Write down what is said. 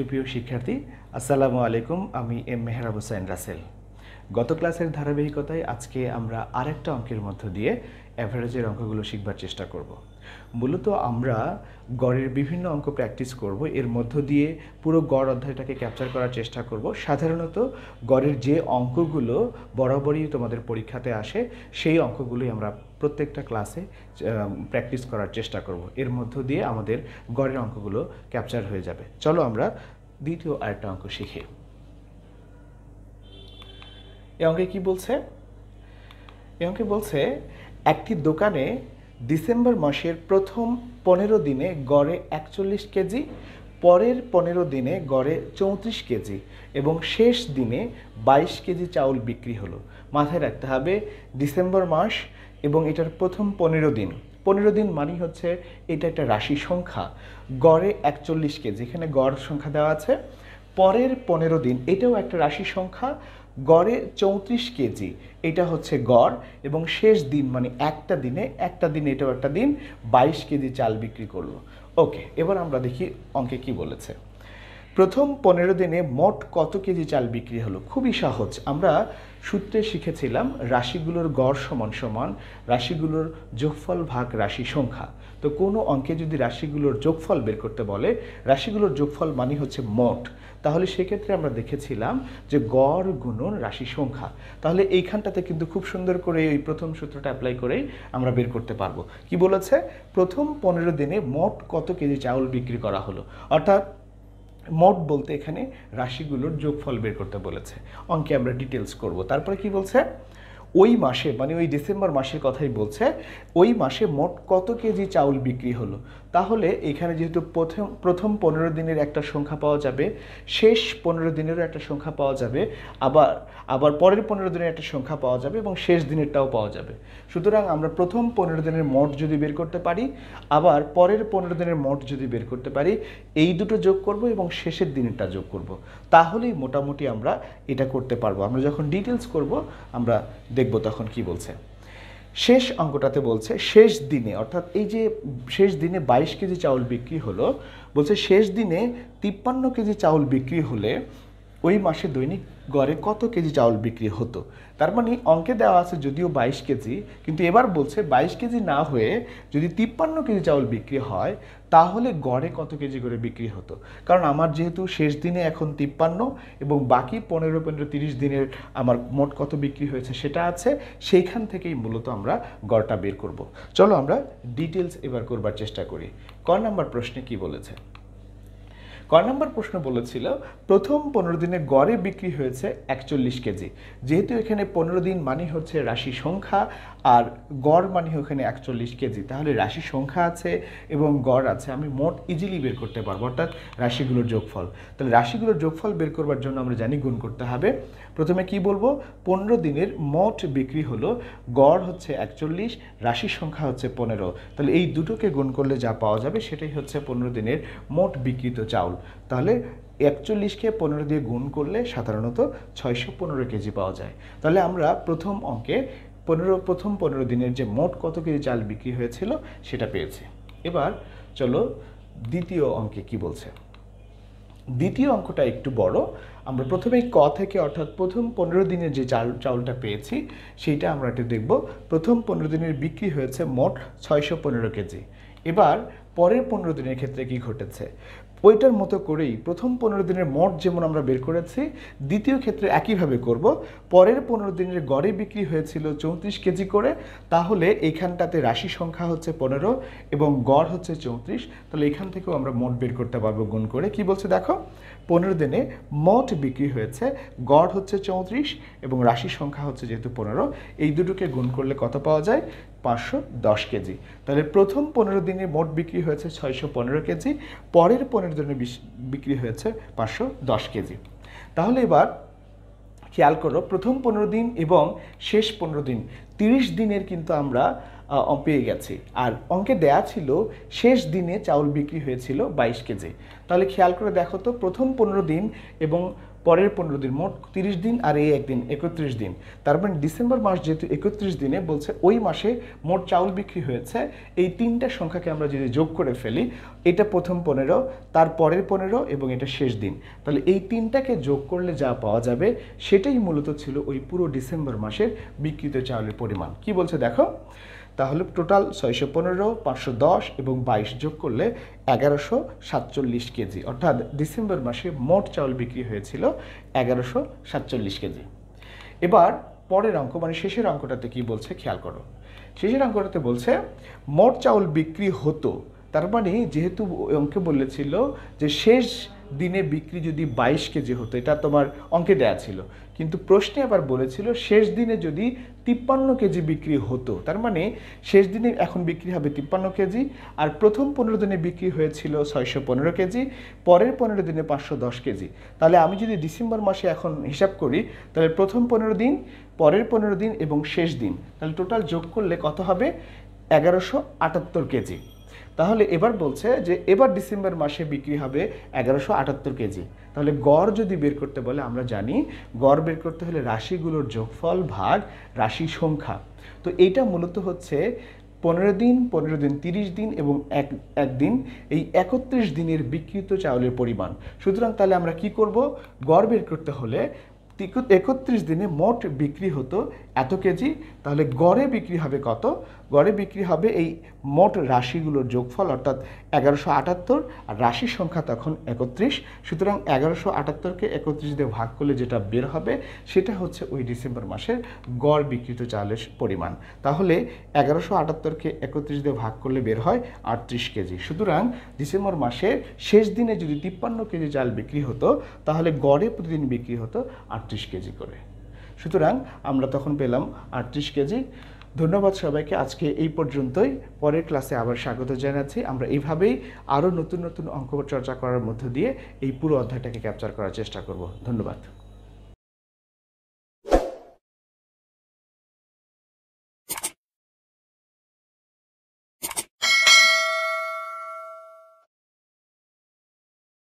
সুপ্রিয় শিক্ষার্থী আসসালামু আলাইকুম আমি এম মেহরাব হুসাইন রাসেল গত ক্লাসের ধারাবাহিকতায় আজকে আমরা আরেকটা অঙ্কের মধ্য দিয়ে অ্যাভারেজের অঙ্কগুলো শিখবার চেষ্টা করব। মূলত আমরা গড়ের বিভিন্ন অঙ্ক প্র্যাকটিস করব এর মধ্য দিয়ে পুরো গড় অধ্যায়টাকে ক্যাপচার করার চেষ্টা করব সাধারণত গড়ের যে অঙ্কগুলো বরাবরই তোমাদের পরীক্ষাতে আসে সেই অঙ্কগুলোই আমরা প্রত্যেকটা ক্লাসে প্র্যাকটিস করার চেষ্টা করব এর মধ্য দিয়ে আমাদের গড়ের অঙ্কগুলো ক্যাপচার হয়ে যাবে চলো আমরা দ্বিতীয় আরেকটা অঙ্ক শিখি এ অঙ্কে কি বলছে এ অঙ্কে বলছে একটি দোকানে ডিসেম্বর মাসের প্রথম পনেরো দিনে গড়ে একচল্লিশ কেজি পরের পনেরো দিনে গড়ে চৌত্রিশ কেজি এবং শেষ দিনে ২২ কেজি চাউল বিক্রি হলো মাথায় রাখতে হবে ডিসেম্বর মাস এবং এটার প্রথম পনেরো দিন পনেরো দিন মানেই হচ্ছে এটা একটা রাশি সংখ্যা গড়ে একচল্লিশ কেজি এখানে গড় সংখ্যা দেওয়া আছে পরের পনেরো দিন এটাও একটা রাশি সংখ্যা গড়ে চৌত্রিশ কেজি এটা হচ্ছে গড় এবং শেষ দিন মানে একটা দিনে একটা দিন এটাও একটা দিন বাইশ কেজি চাল বিক্রি করলো ওকে এবার আমরা দেখি অঙ্কে কি বলেছে প্রথম পনেরো দিনে মোট কত কেজি চাল বিক্রি হলো খুবই সহজ আমরা সূত্রে শিখেছিলাম রাশিগুলোর গড় সমান সমান রাশিগুলোর যোগফল ভাগ রাশি সংখ্যা তো কোনো অঙ্কে যদি রাশিগুলোর যোগফল বের করতে বলে রাশিগুলোর যোগফল মানে হচ্ছে মোট তাহলে সেক্ষেত্রে আমরা দেখেছিলাম যে গড় গুণন রাশি সংখ্যা তাহলে এইখানটাতে কিন্তু খুব সুন্দর করে এই প্রথম সূত্রটা অ্যাপ্লাই করেই আমরা বের করতে পারবো কি বলেছে প্রথম পনেরো দিনে মোট কত কেজি চাউল বিক্রি করা হলো অর্থাৎ মোট বলতে এখানে রাশিগুলোর যোগফল বের করতে বলেছে অঙ্কে আমরা ডিটেলস করব তারপরে কি বলছে ওই মাসে মানে ওই ডিসেম্বর মাসের কথাই বলছে ওই মাসে মোট কত কেজি চাউল বিক্রি হলো তাহলে এখানে যেহেতু প্রথম প্রথম পনেরো দিনের একটা সংখ্যা পাওয়া যাবে শেষ পনেরো দিনেরও একটা সংখ্যা পাওয়া যাবে আবার আবার পরের পনেরো দিনের একটা সংখ্যা পাওয়া যাবে এবং শেষ দিনেরটাও পাওয়া যাবে সুতরাং আমরা প্রথম পনেরো দিনের মোট যদি বের করতে পারি আবার পরের পনেরো দিনের মোট যদি বের করতে পারি এই দুটো যোগ করব এবং শেষের দিনেরটা যোগ করব। তাহলেই মোটামুটি আমরা এটা করতে পারবো আমরা যখন ডিটেলস করব আমরা দেখব তখন কি বলছে শেষ অঙ্কটাতে বলছে শেষ দিনে অর্থাৎ এই যে শেষ দিনে বাইশ কেজি চাউল বিক্রি হলো বলছে শেষ দিনে তিপ্পান্ন কেজি চাউল বিক্রি হলে ওই মাসে দৈনিক গড়ে কত কেজি চাউল বিক্রি হতো তার মানে অঙ্কে দেওয়া আছে যদিও বাইশ কেজি কিন্তু এবার বলছে বাইশ কেজি না হয়ে যদি তিপ্পান্ন কেজি চাউল বিক্রি হয় তাহলে গড়ে কত কেজি করে বিক্রি হতো কারণ আমার যেহেতু শেষ দিনে এখন তিপ্পান্ন এবং বাকি পনেরো পনেরো তিরিশ দিনের আমার মোট কত বিক্রি হয়েছে সেটা আছে সেইখান থেকেই মূলত আমরা গড়টা বের করব চলো আমরা ডিটেলস এবার করবার চেষ্টা করি ক নাম্বার প্রশ্নে কি বলেছে ক নম্বর প্রশ্ন বলেছিল প্রথম পনেরো দিনে গড়ে বিক্রি হয়েছে একচল্লিশ কেজি যেহেতু এখানে পনেরো দিন মানে হচ্ছে রাশি সংখ্যা আর গড় মানে ওখানে একচল্লিশ কেজি তাহলে রাশি সংখ্যা আছে এবং গড় আছে আমি মোট ইজিলি বের করতে পারবো অর্থাৎ রাশিগুলোর যোগফল তাহলে রাশিগুলোর যোগফল বের করবার জন্য আমরা জানি গুণ করতে হবে প্রথমে কি বলবো পনেরো দিনের মোট বিক্রি হলো গড় হচ্ছে একচল্লিশ রাশির সংখ্যা হচ্ছে পনেরো তাহলে এই দুটোকে গুণ করলে যা পাওয়া যাবে সেটাই হচ্ছে পনেরো দিনের মোট বিক্রিত চাউল তাহলে একচল্লিশকে পনেরো দিয়ে গুণ করলে সাধারণত ছয়শো পনেরো কেজি পাওয়া যায় তাহলে আমরা প্রথম অঙ্কে পনেরো প্রথম পনেরো দিনের যে মোট কত কেজি চাল বিক্রি হয়েছিল সেটা পেয়েছি এবার চলো দ্বিতীয় অঙ্কে কি বলছে দ্বিতীয় অঙ্কটা একটু বড় আমরা প্রথমে ক থেকে অর্থাৎ প্রথম পনেরো দিনের যে চাল চাউলটা পেয়েছি সেইটা আমরা একটু দেখব প্রথম পনেরো দিনের বিক্রি হয়েছে মোট ছয়শো পনেরো কেজি এবার পরের পনেরো দিনের ক্ষেত্রে কি ঘটেছে ওইটার মতো করেই প্রথম পনেরো দিনের মোট যেমন আমরা বের করেছি দ্বিতীয় ক্ষেত্রে একইভাবে করব পরের পনেরো দিনের গড়ে বিক্রি হয়েছিল চৌত্রিশ কেজি করে তাহলে এইখানটাতে রাশি সংখ্যা হচ্ছে পনেরো এবং গড় হচ্ছে চৌত্রিশ তাহলে এখান থেকেও আমরা মোট বের করতে পারবো গুণ করে কি বলছে দেখো পনেরো দিনে মঠ বিক্রি হয়েছে গড় হচ্ছে চৌত্রিশ এবং রাশি সংখ্যা হচ্ছে যেহেতু পনেরো এই দুটোকে গুণ করলে কত পাওয়া যায় পাঁচশো দশ কেজি তাহলে প্রথম পনেরো দিনে মোট বিক্রি হয়েছে ছয়শো পনেরো কেজি পরের পনেরো দিনে বিক্রি হয়েছে পাঁচশো দশ কেজি তাহলে এবার খেয়াল করো প্রথম পনেরো দিন এবং শেষ পনেরো দিন তিরিশ দিনের কিন্তু আমরা পেয়ে গেছে আর অঙ্কে দেয়া ছিল শেষ দিনে চাউল বিক্রি হয়েছিল বাইশ কেজি তাহলে খেয়াল করে দেখো তো প্রথম পনেরো দিন এবং পরের পনেরো দিন মোট তিরিশ দিন আর এই একদিন একত্রিশ দিন তার মানে ডিসেম্বর মাস যেহেতু একত্রিশ দিনে বলছে ওই মাসে মোট চাউল বিক্রি হয়েছে এই তিনটা সংখ্যাকে আমরা যদি যোগ করে ফেলি এটা প্রথম পনেরো তার পরের পনেরো এবং এটা শেষ দিন তাহলে এই তিনটাকে যোগ করলে যা পাওয়া যাবে সেটাই মূলত ছিল ওই পুরো ডিসেম্বর মাসের বিক্রিত চাউলের পরিমাণ কি বলছে দেখো তাহলে টোটাল ছয়শো পনেরো পাঁচশো দশ এবং বাইশ যোগ করলে এগারোশো সাতচল্লিশ কেজি অর্থাৎ ডিসেম্বর মাসে মোট চাউল বিক্রি হয়েছিল এগারোশো সাতচল্লিশ কেজি এবার পরের অঙ্ক মানে শেষের অঙ্কটাতে কি বলছে খেয়াল করো শেষের অঙ্কটাতে বলছে মোট চাউল বিক্রি হতো তার মানে যেহেতু অঙ্কে বলেছিল যে শেষ দিনে বিক্রি যদি বাইশ কেজি হতো এটা তোমার অঙ্কে দেয়া ছিল কিন্তু প্রশ্নে আবার বলেছিল শেষ দিনে যদি তিপ্পান্ন কেজি বিক্রি হতো তার মানে শেষ দিনে এখন বিক্রি হবে তিপ্পান্ন কেজি আর প্রথম পনেরো দিনে বিক্রি হয়েছিল ছয়শো পনেরো কেজি পরের পনেরো দিনে পাঁচশো দশ কেজি তাহলে আমি যদি ডিসেম্বর মাসে এখন হিসাব করি তাহলে প্রথম পনেরো দিন পরের পনেরো দিন এবং শেষ দিন তাহলে টোটাল যোগ করলে কত হবে এগারোশো আটাত্তর কেজি তাহলে এবার বলছে যে এবার ডিসেম্বর মাসে বিক্রি হবে এগারোশো আটাত্তর কেজি তাহলে গড় যদি বের করতে বলে আমরা জানি গড় বের করতে হলে রাশিগুলোর যোগফল ভাগ রাশি সংখ্যা তো এইটা মূলত হচ্ছে পনেরো দিন পনেরো দিন তিরিশ দিন এবং এক একদিন এই একত্রিশ দিনের বিকৃত চাউলের পরিমাণ সুতরাং তাহলে আমরা কি করব গড় বের করতে হলে একত্রিশ দিনে মোট বিক্রি হতো এত কেজি তাহলে গড়ে বিক্রি হবে কত গড়ে বিক্রি হবে এই মোট রাশিগুলোর যোগফল অর্থাৎ এগারোশো আটাত্তর আর রাশির সংখ্যা তখন একত্রিশ সুতরাং এগারোশো আটাত্তরকে একত্রিশ দিয়ে ভাগ করলে যেটা বের হবে সেটা হচ্ছে ওই ডিসেম্বর মাসের গড় বিক্রিত চালের পরিমাণ তাহলে এগারোশো আটাত্তরকে একত্রিশ দিয়ে ভাগ করলে বের হয় আটত্রিশ কেজি সুতরাং ডিসেম্বর মাসের শেষ দিনে যদি তিপ্পান্ন কেজি চাল বিক্রি হতো তাহলে গড়ে প্রতিদিন বিক্রি হতো আট 38 কেজি করে সুতরাং আমরা তখন পেলাম আটত্রিশ কেজি ধন্যবাদ সবাইকে আজকে এই পর্যন্তই পরের ক্লাসে আবার স্বাগত জানাচ্ছি আমরা এইভাবেই আরও নতুন নতুন অঙ্ক চর্চা করার মধ্য দিয়ে এই পুরো অধ্যায়টাকে ক্যাপচার করার চেষ্টা করব ধন্যবাদ